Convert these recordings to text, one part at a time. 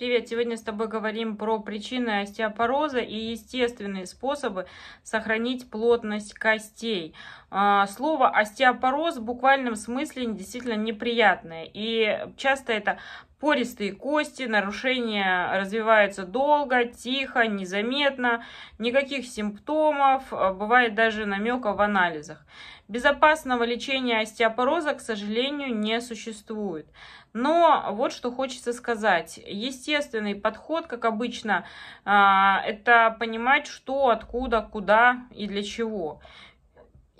Привет! Сегодня с тобой говорим про причины остеопороза и естественные способы сохранить плотность костей. А, слово остеопороз в буквальном смысле действительно неприятное. И часто это Пористые кости, нарушения развиваются долго, тихо, незаметно, никаких симптомов, э, бывает даже намека в анализах. Безопасного лечения остеопороза, к сожалению, не существует. Но вот что хочется сказать. Естественный подход, как обычно, а, это понимать, что, откуда, куда и для чего.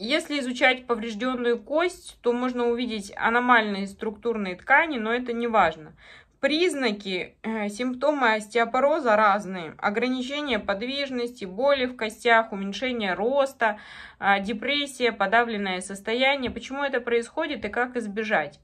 Если изучать поврежденную кость, то можно увидеть аномальные структурные ткани, но это не важно. Признаки, э, симптомы остеопороза разные. Ограничение подвижности, боли в костях, уменьшение роста, а, депрессия, подавленное состояние. Почему это происходит и как избежать?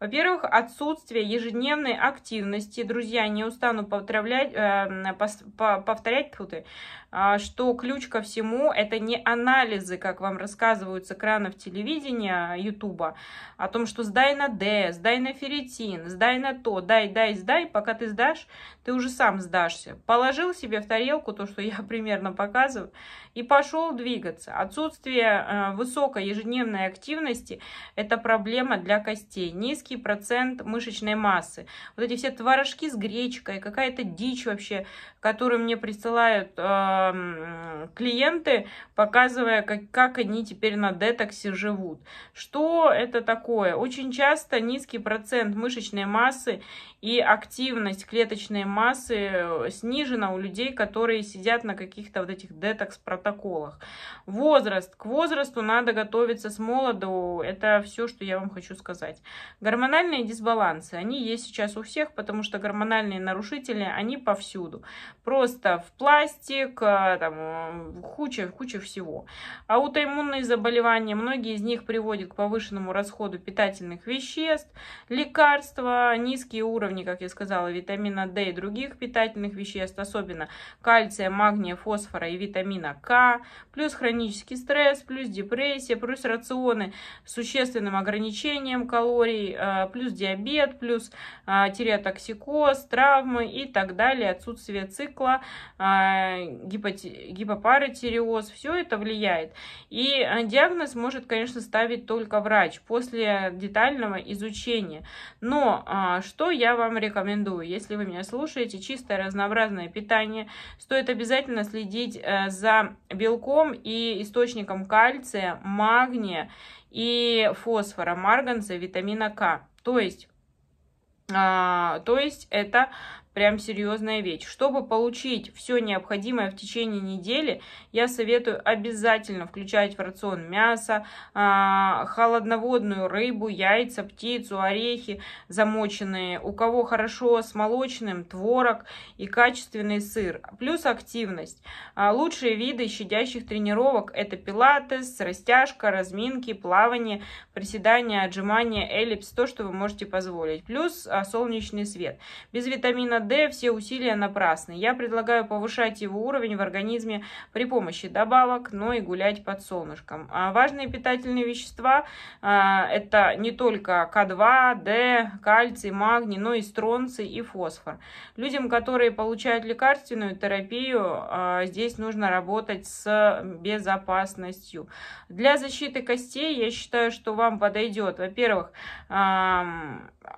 Во-первых, отсутствие ежедневной активности. Друзья, не устану эм, повторять, э, повторять путы, а, что ключ ко всему – это не анализы, как вам рассказывают с экранов телевидения, ютуба, о том, что сдай на Д, сдай на ферритин, сдай на то, дай, дай, сдай, пока ты сдашь, ты уже сам сдашься. Положил себе в тарелку то, что я примерно показываю, и пошел двигаться. Отсутствие э, высокой ежедневной активности – это проблема для костей низкий процент мышечной массы. Вот эти все творожки с гречкой, какая-то дичь вообще, которую мне присылают э, клиенты, показывая, как, как они теперь на детоксе живут. Что это такое? Очень часто низкий процент мышечной массы и активность клеточной массы э, снижена у людей, которые сидят на каких-то вот этих детокс-протоколах. Возраст. К возрасту надо готовиться с молоду. Это все, что я вам хочу сказать. Гормональные дисбалансы, они есть сейчас у всех, потому что гормональные нарушители, они повсюду. Просто в пластик, э, там, э, куча, куча всего. Аутоиммунные заболевания, многие из них приводят к повышенному расходу питательных веществ, лекарства, низкие уровни, как я сказала, витамина D и других питательных веществ, особенно кальция, магния, фосфора и витамина К, плюс хронический стресс, плюс депрессия, плюс рационы с существенным ограничением калорий, калорий, э, плюс диабет, плюс э, тиреотоксикоз, травмы и так далее, отсутствие цикла, э, гипоти... гипопаратиреоз, все это влияет. И диагноз может, конечно, ставить только врач после детального изучения. Но что я вам рекомендую, если вы меня слушаете, чистое разнообразное питание, стоит обязательно следить за белком и источником кальция, магния и фосфора, марганца, витамина К. То есть, а, то есть это прям серьезная вещь. Чтобы получить все необходимое в течение недели, я советую обязательно включать в рацион мясо, а, холодноводную рыбу, яйца, птицу, орехи замоченные. У кого хорошо с молочным, творог и качественный сыр. Плюс активность. А, лучшие виды щадящих тренировок – это пилатес, растяжка, разминки, плавание, приседания, отжимания, эллипс, то, что вы можете позволить. Плюс а, солнечный свет. Без витамина АД, все усилия напрасны. Я предлагаю повышать его уровень в организме при помощи добавок, но и гулять под солнышком. А важные питательные вещества а, это не только К2, Д, кальций, магний, но и стронций и фосфор. Людям, которые получают лекарственную терапию, а, здесь нужно работать с безопасностью. Для защиты костей я считаю, что вам подойдет, во-первых, а,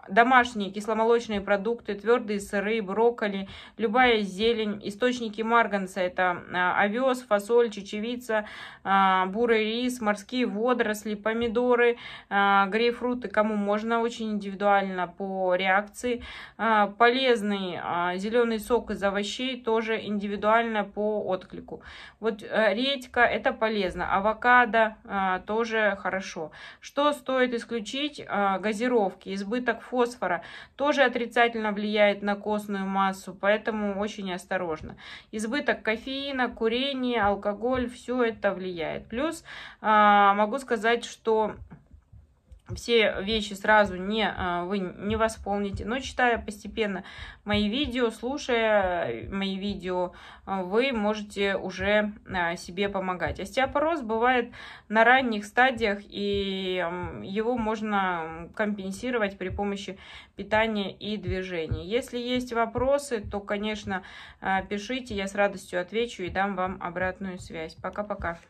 домашние кисломолочные продукты, твердые сыры, брокколи, любая зелень. Источники марганца – это а, овес, фасоль, чечевица, а, бурый рис, морские водоросли, помидоры, а, грейпфруты, кому можно, очень индивидуально по реакции. Полезный зеленый сок из овощей тоже индивидуально по отклику. Вот э, редька – это полезно, авокадо тоже хорошо. Что стоит исключить? Газировки, избыток фосфора тоже отрицательно влияет на костную костную массу, поэтому очень осторожно. Избыток кофеина, курение, алкоголь, все это влияет. Плюс а, могу сказать, что все вещи сразу не, а, вы не восполните. Но читая постепенно мои видео, слушая мои видео, а, вы можете уже а, себе помогать. Остеопороз бывает на ранних стадиях, и его можно компенсировать при помощи питания и движения. Если есть вопросы, то, конечно, пишите, я с радостью отвечу и дам вам обратную связь. Пока-пока.